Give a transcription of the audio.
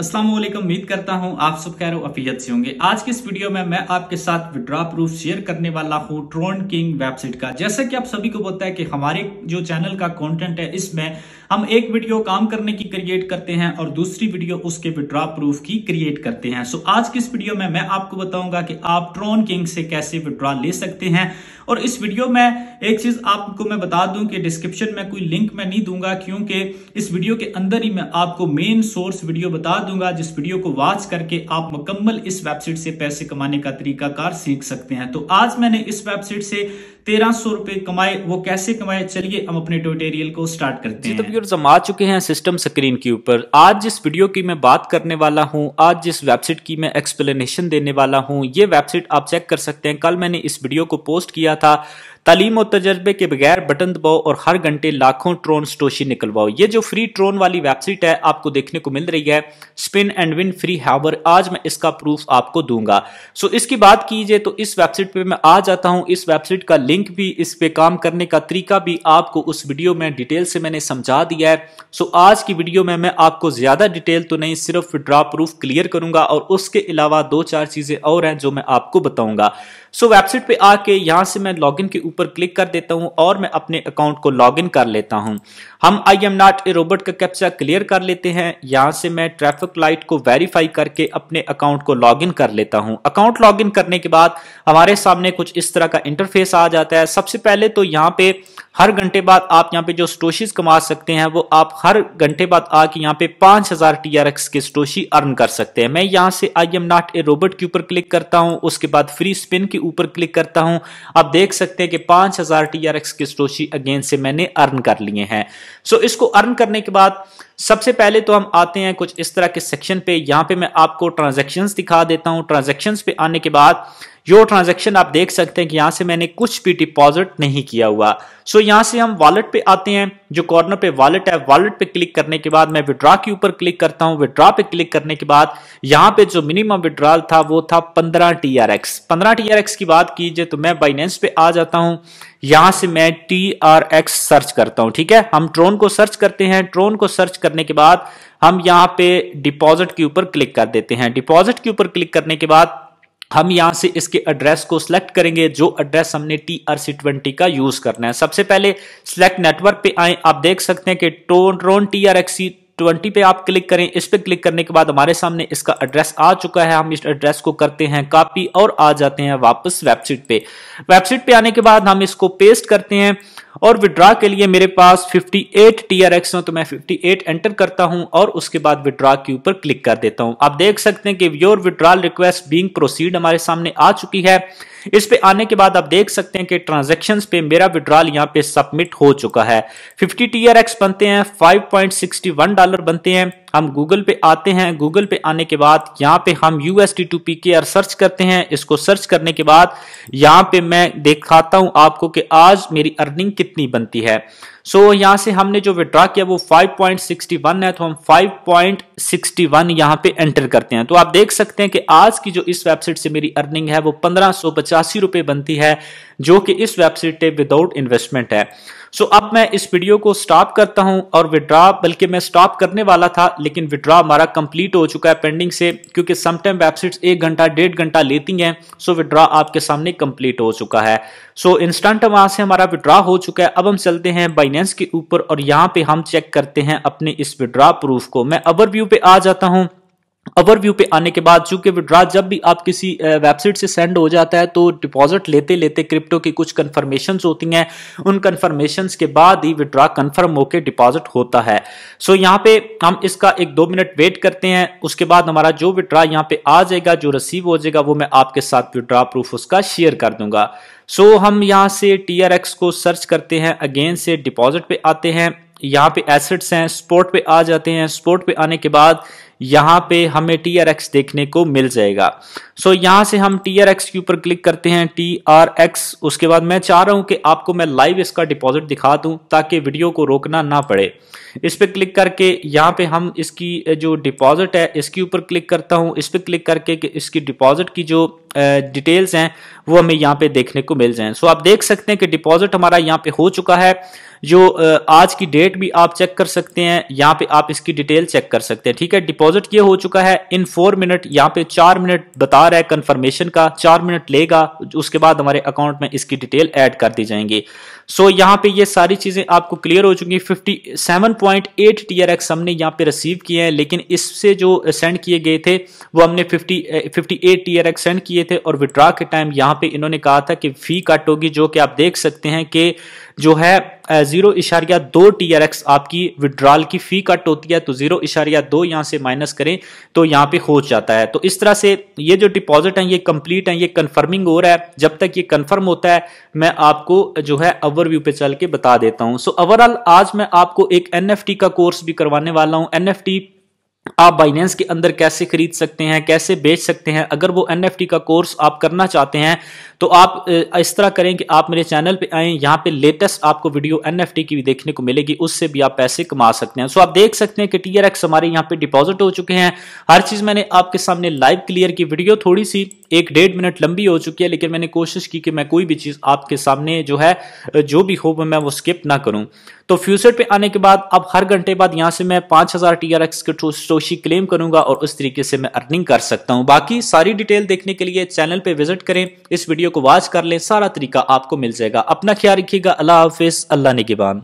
असलम उम्मीद करता हूं आप सब खैर अफिलियत से होंगे आज के इस वीडियो में मैं आपके साथ विड्रॉ प्रूफ शेयर करने वाला हूं ट्रोन किंग वेबसाइट का जैसा कि आप सभी को पता है कि हमारे जो चैनल का कंटेंट है इसमें हम एक वीडियो काम करने की क्रिएट करते हैं और दूसरी वीडियो उसके विड्रॉ प्रूफ की क्रिएट करते हैं सो आज की इस वीडियो में मैं आपको बताऊंगा कि आप ट्रोन किंग से कैसे विड्रॉ ले सकते हैं और इस वीडियो में एक चीज आपको मैं बता दूं कि डिस्क्रिप्शन में कोई लिंक मैं नहीं दूंगा क्योंकि इस वीडियो के अंदर ही मैं आपको मेन सोर्स वीडियो बता दूंगा जिस वीडियो को वॉच करके आप मुकम्मल इस वेबसाइट से पैसे कमाने का तरीकाकार सीख सकते हैं तो आज मैंने इस वेबसाइट से तेरह सौ रुपए कमाए वो कैसे कमाए चलिए हम अपने ट्यूटोरियल को स्टार्ट करते हैं जी तो हम आ चुके हैं सिस्टम स्क्रीन के ऊपर आज जिस वीडियो की मैं बात करने वाला हूँ आज जिस वेबसाइट की मैं एक्सप्लेनेशन देने वाला हूँ ये वेबसाइट आप चेक कर सकते हैं कल मैंने इस वीडियो को पोस्ट किया था तालीम और तजर्बे के बगैर बटन दबाओ और हर घंटे लाखों ट्रोन स्टोशी निकलवाओ ये जो फ्री ट्रोन वाली वेबसाइट है आपको देखने को मिल रही है स्पिन एंड विन फ्री हैवर आज मैं इसका प्रूफ आपको दूंगा सो इसकी बात कीजिए तो इस वेबसाइट पर मैं आ जाता हूं इस वेबसाइट का लिंक भी इस पे काम करने का तरीका भी आपको उस वीडियो में डिटेल से मैंने समझा दिया है सो आज की वीडियो में मैं आपको ज्यादा डिटेल तो नहीं सिर्फ ड्रा प्रूफ क्लियर करूंगा और उसके अलावा दो चार चीजें और हैं जो मैं आपको बताऊंगा सो वेबसाइट पे आके यहाँ से मैं लॉगिन के ऊपर क्लिक कर देता हूँ और मैं अपने अकाउंट को लॉगिन कर लेता हूँ हम I am not a robot का कैप्चा क्लियर कर लेते हैं यहाँ से मैं ट्रैफिक लाइट को वेरीफाई करके अपने अकाउंट को लॉगिन कर लेता हूँ अकाउंट लॉगिन करने के बाद हमारे सामने कुछ इस तरह का इंटरफेस आ जाता है सबसे पहले तो यहाँ पे हर घंटे बाद आप यहाँ पे जो स्टोशीज कमा सकते हैं वो आप हर घंटे बाद आके यहाँ पे पांच हजार टी आर एक्स के स्टोशी अर्न कर सकते हैं मैं यहाँ से I am not a robot के ऊपर क्लिक करता हूँ उसके बाद फ्री स्पिन की ऊपर क्लिक करता हूं आप देख सकते हैं कि पांच हजार टी आर एक्स के स्टोशी अगेन से मैंने अर्न कर लिए हैं सो so, इसको अर्न करने के बाद सबसे पहले तो हम आते हैं कुछ इस तरह के सेक्शन पे यहाँ पे मैं आपको ट्रांजेक्शन दिखा देता हूँ ट्रांजेक्शन पे आने के बाद जो ट्रांजेक्शन आप देख सकते हैं कि यहाँ से मैंने कुछ भी डिपॉजिट नहीं किया हुआ सो so, यहाँ से हम वॉलेट पे आते हैं जो कॉर्नर पे वॉलेट है वॉलेट पे क्लिक करने के बाद मैं विड्रॉ के ऊपर क्लिक करता हूँ विड्रॉ पे क्लिक करने के बाद यहाँ पे जो मिनिमम विड्रॉल था वो था पंद्रह टी आर पंद्रह की बात कीजिए तो मैं बाइनेंस पे आ जाता हूँ यहां से मैं टी आर एक्स सर्च करता हूं ठीक है हम ट्रोन को सर्च करते हैं ट्रोन को सर्च करने के बाद हम यहां पे डिपॉजिट के ऊपर क्लिक कर देते हैं डिपॉजिट के ऊपर क्लिक करने के बाद हम यहां से इसके एड्रेस को सिलेक्ट करेंगे जो एड्रेस हमने टी आर सी ट्वेंटी का यूज करना है सबसे पहले सिलेक्ट नेटवर्क पे आए आप देख सकते हैं कि Tron Tron T R X C twenty पे आप क्लिक करें इस पर क्लिक करने के बाद हमारे सामने इसका एड्रेस आ चुका है हम इस एड्रेस को करते हैं कॉपी और आ जाते हैं वापस वेबसाइट पे वेबसाइट पे आने के बाद हम इसको पेस्ट करते हैं और विड्रॉ के लिए मेरे पास 58 एट टी आर एक्स तो मैं 58 एंटर करता हूं और उसके बाद विड्रॉ के ऊपर क्लिक कर देता हूं आप देख सकते हैं कि your withdrawal request being proceed हमारे सामने आ चुकी है इस पे आने के बाद आप देख सकते हैं कि ट्रांजेक्शन पे मेरा विड्रॉल यहाँ पे सबमिट हो चुका है फिफ्टी टी आर एक्स बनते हैं five point sixty one dollar dollar बनते हैं हम गूगल पे आते हैं गूगल पे आने के बाद यहाँ पे हम U S T to P K R search करते हैं इसको सर्च करने के बाद यहाँ पे मैं दिखाता हूँ आपको कि आज मेरी अर्निंग कितनी बनती है सो so, यहाँ से हमने जो विड्रॉ किया वो 5.61 है तो हम 5.61 यहाँ पे एंटर करते हैं तो आप देख सकते हैं कि आज की जो इस वेबसाइट से मेरी अर्निंग है वो पंद्रह रुपए बनती है जो कि इस वेबसाइट पे विदाउट इन्वेस्टमेंट है सो so, अब मैं इस वीडियो को स्टॉप करता हूं और विड्रॉ बल्कि मैं स्टॉप करने वाला था लेकिन विड्रॉ हमारा कंप्लीट हो चुका है पेंडिंग से क्योंकि समटाइम वेबसाइट्स एक घंटा डेढ़ घंटा लेती हैं सो विड्रॉ आपके सामने कंप्लीट हो चुका है सो इंस्टेंट वहां से हमारा विड्रॉ हो चुका है अब हम चलते हैं बाइनेंस के ऊपर और यहाँ पे हम चेक करते हैं अपने इस विड्रॉ प्रूफ को मैं अवर व्यू पे आ जाता हूँ ओवरव्यू पे आने के बाद चूंकि विड्रा जब भी आप किसी वेबसाइट से सेंड हो जाता है तो डिपॉजिट लेते लेते क्रिप्टो की कुछ कन्फर्मेशन होती हैं उन कन्फर्मेशन के बाद ही विड्रा कन्फर्म होकर डिपॉजिट होता है सो यहाँ पे हम इसका एक दो मिनट वेट करते हैं उसके बाद हमारा जो विड्रा यहाँ पे आ जाएगा जो रिसीव हो जाएगा वो मैं आपके साथ विड्रा प्रूफ उसका शेयर कर दूंगा सो हम यहाँ से टी को सर्च करते हैं अगेन से डिपॉजिट पे आते हैं यहाँ पे एसेट्स हैं स्पोर्ट पे आ जाते हैं स्पोर्ट पे आने के बाद यहाँ पे हमें टी आर एक्स देखने को मिल जाएगा सो so, यहाँ से हम टी आर एक्स के ऊपर क्लिक करते हैं टी आर एक्स उसके बाद मैं चाह रहा हूँ कि आपको मैं लाइव इसका डिपॉजिट दिखा दूँ ताकि वीडियो को रोकना ना पड़े इस पर क्लिक करके यहाँ पे हम इसकी जो डिपॉजिट है इसके ऊपर क्लिक करता हूँ इस पर क्लिक करके कि इसकी डिपॉजिट की जो डिटेल्स हैं वो हमें यहाँ पे देखने को मिल जाएं सो so, आप देख सकते हैं कि डिपॉजिट हमारा यहाँ पे हो चुका है जो आज की डेट भी आप चेक कर सकते हैं यहाँ पे आप इसकी डिटेल चेक कर सकते हैं ठीक है डिपॉजिट डिपॉजिट ये हो चुका है इन फोर मिनट यहाँ पे चार मिनट बता रहा है कंफर्मेशन का चार मिनट लेगा उसके बाद हमारे अकाउंट में इसकी डिटेल ऐड कर दी जाएंगी सो so, यहाँ पे ये सारी चीजें आपको क्लियर हो चुकी fifty seven point eight T R X हमने यहाँ पे रिसीव किए हैं लेकिन इससे जो सेंड किए गए थे वो हमने fifty fifty eight T R X send किए थे और विड्रा के टाइम यहाँ पे इन्होंने कहा था कि फी कट होगी जो कि आप देख सकते हैं कि जो है जीरो इशारिया दो टी आर एक्स आपकी विड्रॉल की फी कट होती है तो जीरो इशारिया दो यहां से माइनस करें तो यहां पे हो जाता है तो इस तरह से ये जो डिपॉजिट है ये कंप्लीट है ये कन्फर्मिंग हो रहा है जब तक ये कन्फर्म होता है मैं आपको जो है ओवरव्यू पे चल के बता देता हूं सो ओवरऑल आज मैं आपको एक एन का कोर्स भी करवाने वाला हूं एन आप बाइनेंस के अंदर कैसे खरीद सकते हैं कैसे बेच सकते हैं अगर वो एन का कोर्स आप करना चाहते हैं तो आप इस तरह करें कि आप मेरे चैनल पे आए यहाँ पे लेटेस्ट आपको वीडियो एन की भी देखने को मिलेगी उससे भी आप पैसे कमा सकते हैं सो आप देख सकते हैं कि टीआरएक्स हमारे यहाँ पे डिपॉजिट हो चुके हैं हर चीज़ मैंने आपके सामने लाइव क्लियर की वीडियो थोड़ी सी एक डेढ़ मिनट लंबी हो चुकी है लेकिन मैंने कोशिश की कि मैं कोई भी चीज़ आपके सामने जो है जो भी हो मैं वो स्किप ना करूं तो फ्यूचर पे आने के बाद अब हर घंटे बाद यहां से मैं पांच हज़ार टी आर एक्स के टोशी क्लेम करूंगा और उस तरीके से मैं अर्निंग कर सकता हूं बाकी सारी डिटेल देखने के लिए चैनल पर विजिट करें इस वीडियो को वॉच कर लें सारा तरीका आपको मिल जाएगा अपना ख्याल रखिएगा अल्लाह हाफिज़ अल्लाह निगबान